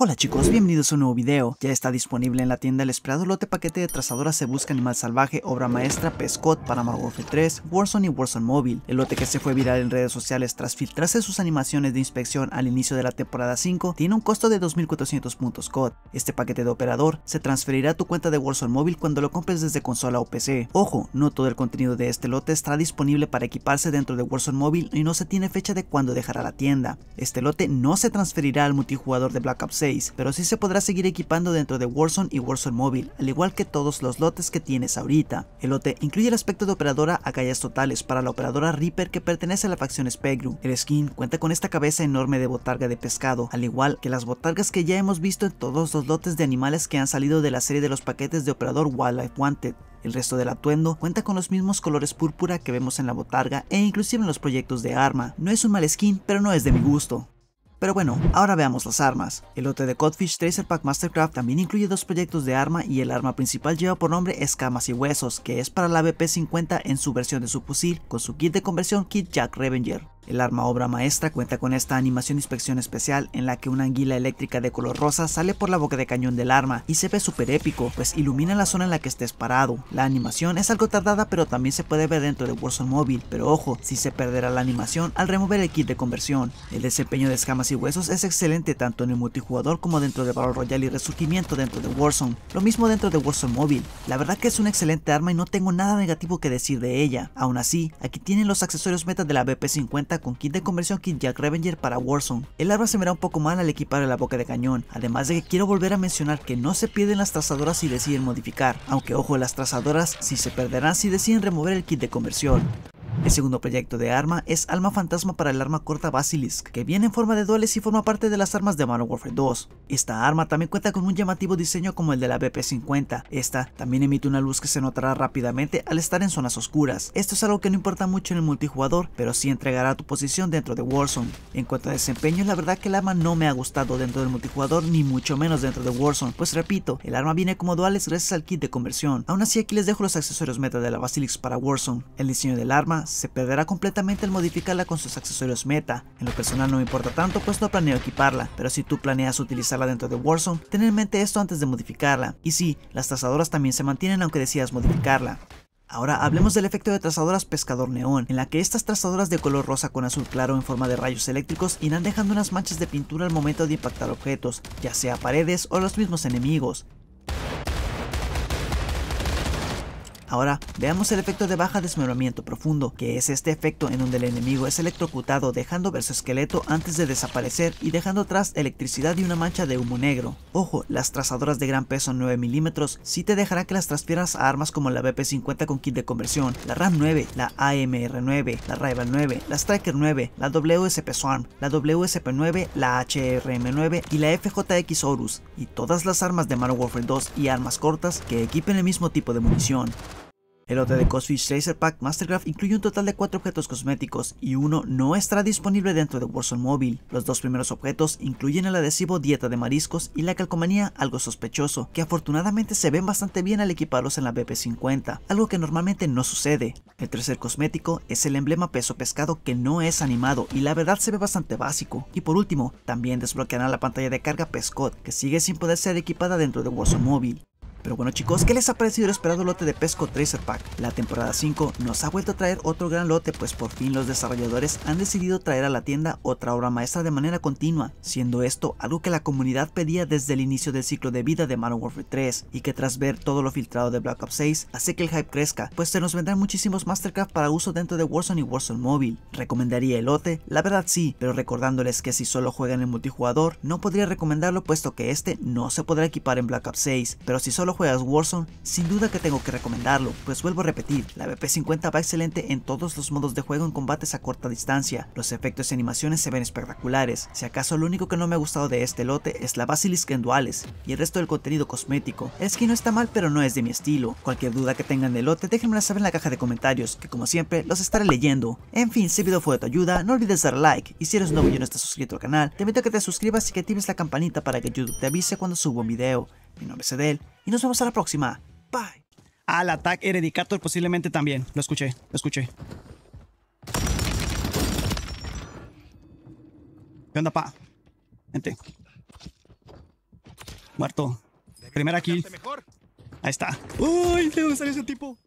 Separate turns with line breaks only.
Hola chicos, bienvenidos a un nuevo video. Ya está disponible en la tienda el esperado lote paquete de trazadoras Se Busca Animal Salvaje, obra maestra Pescot para Mobile 3, Warzone y Warzone Mobile. El lote que se fue viral en redes sociales tras filtrarse sus animaciones de inspección al inicio de la temporada 5 tiene un costo de 2400 puntos COD. Este paquete de operador se transferirá a tu cuenta de Warzone Mobile cuando lo compres desde consola o PC. Ojo, no todo el contenido de este lote estará disponible para equiparse dentro de Warzone Mobile y no se tiene fecha de cuándo dejará la tienda. Este lote no se transferirá al multijugador de Black Ops 6 pero sí se podrá seguir equipando dentro de Warzone y Warzone Mobile, al igual que todos los lotes que tienes ahorita. El lote incluye el aspecto de operadora a calles totales para la operadora Reaper que pertenece a la facción Spectrum. El skin cuenta con esta cabeza enorme de botarga de pescado, al igual que las botargas que ya hemos visto en todos los lotes de animales que han salido de la serie de los paquetes de operador Wildlife Wanted. El resto del atuendo cuenta con los mismos colores púrpura que vemos en la botarga e inclusive en los proyectos de arma. No es un mal skin, pero no es de mi gusto. Pero bueno, ahora veamos las armas. El lote de Codfish Tracer Pack Mastercraft también incluye dos proyectos de arma y el arma principal lleva por nombre Escamas y Huesos, que es para la BP-50 en su versión de su fusil, con su kit de conversión Kit Jack Revenger. El arma obra maestra cuenta con esta animación e inspección especial en la que una anguila eléctrica de color rosa sale por la boca de cañón del arma y se ve súper épico, pues ilumina la zona en la que estés parado. La animación es algo tardada pero también se puede ver dentro de Warzone móvil. pero ojo, si se perderá la animación al remover el kit de conversión. El desempeño de escamas y huesos es excelente tanto en el multijugador como dentro de Battle Royale y Resurgimiento dentro de Warzone, lo mismo dentro de Warzone móvil. La verdad que es una excelente arma y no tengo nada negativo que decir de ella. Aún así, aquí tienen los accesorios meta de la BP50 con kit de conversión Kit Jack Revenger para Warzone. El arma se verá un poco mal al equipar la boca de cañón, además de que quiero volver a mencionar que no se pierden las trazadoras si deciden modificar, aunque ojo las trazadoras si se perderán si deciden remover el kit de conversión. El segundo proyecto de arma es Alma Fantasma para el arma corta Basilisk, que viene en forma de duales y forma parte de las armas de Modern Warfare 2. Esta arma también cuenta con un llamativo diseño como el de la BP-50. Esta también emite una luz que se notará rápidamente al estar en zonas oscuras. Esto es algo que no importa mucho en el multijugador, pero sí entregará tu posición dentro de Warzone. En cuanto a desempeño, la verdad que el arma no me ha gustado dentro del multijugador ni mucho menos dentro de Warzone, pues repito, el arma viene como duales gracias al kit de conversión. Aún así aquí les dejo los accesorios meta de la Basilisk para Warzone. El diseño del arma se perderá completamente al modificarla con sus accesorios meta. En lo personal no me importa tanto pues no planeo equiparla, pero si tú planeas utilizarla dentro de Warzone, ten en mente esto antes de modificarla. Y sí, las trazadoras también se mantienen aunque decidas modificarla. Ahora hablemos del efecto de trazadoras pescador neón, en la que estas trazadoras de color rosa con azul claro en forma de rayos eléctricos irán dejando unas manchas de pintura al momento de impactar objetos, ya sea paredes o los mismos enemigos. Ahora veamos el efecto de baja desmembramiento profundo, que es este efecto en donde el enemigo es electrocutado dejando ver su esqueleto antes de desaparecer y dejando atrás electricidad y una mancha de humo negro. Ojo, las trazadoras de gran peso 9 mm sí te dejará que las transfieras a armas como la BP50 con kit de conversión, la RAM 9, la AMR9, la Rival 9, la Striker 9, la WSP Swarm, la WSP 9, la HRM9 y la FJX Horus, y todas las armas de Modern Warfare 2 y armas cortas que equipen el mismo tipo de munición. El lote de Cosfish Tracer Pack Mastercraft incluye un total de 4 objetos cosméticos y uno no estará disponible dentro de Warzone Mobile. Los dos primeros objetos incluyen el adhesivo Dieta de Mariscos y la calcomanía Algo Sospechoso, que afortunadamente se ven bastante bien al equiparlos en la BP50, algo que normalmente no sucede. El tercer cosmético es el emblema peso pescado que no es animado y la verdad se ve bastante básico. Y por último, también desbloqueará la pantalla de carga Pescot, que sigue sin poder ser equipada dentro de Warzone Mobile. Pero bueno chicos, ¿qué les ha parecido el esperado lote de Pesco Tracer Pack? La temporada 5 nos ha vuelto a traer otro gran lote pues por fin los desarrolladores han decidido traer a la tienda otra obra maestra de manera continua, siendo esto algo que la comunidad pedía desde el inicio del ciclo de vida de Modern Warfare 3 y que tras ver todo lo filtrado de Black Ops 6 hace que el hype crezca, pues se nos vendrán muchísimos Mastercraft para uso dentro de Warzone y Warzone Mobile. ¿Recomendaría el lote? La verdad sí, pero recordándoles que si solo juegan en multijugador no podría recomendarlo puesto que este no se podrá equipar en Black Ops 6, pero si solo juegas Warzone, sin duda que tengo que recomendarlo, pues vuelvo a repetir, la BP50 va excelente en todos los modos de juego en combates a corta distancia, los efectos y animaciones se ven espectaculares, si acaso lo único que no me ha gustado de este lote es la Basilisk en duales, y el resto del contenido cosmético, es que no está mal pero no es de mi estilo, cualquier duda que tengan del lote déjenmela saber en la caja de comentarios, que como siempre los estaré leyendo. En fin, si el video fue de tu ayuda, no olvides dar like, y si eres nuevo y no estás suscrito al canal, te invito a que te suscribas y que actives la campanita para que YouTube te avise cuando subo un video. Mi nombre es Edel, y nos vemos a la próxima. Bye. Al ataque Eredicator posiblemente también. Lo escuché, lo escuché. ¿Qué onda, pa? gente Muerto. Primera kill. Ahí está. ¡Uy! Tengo gusta ese tipo.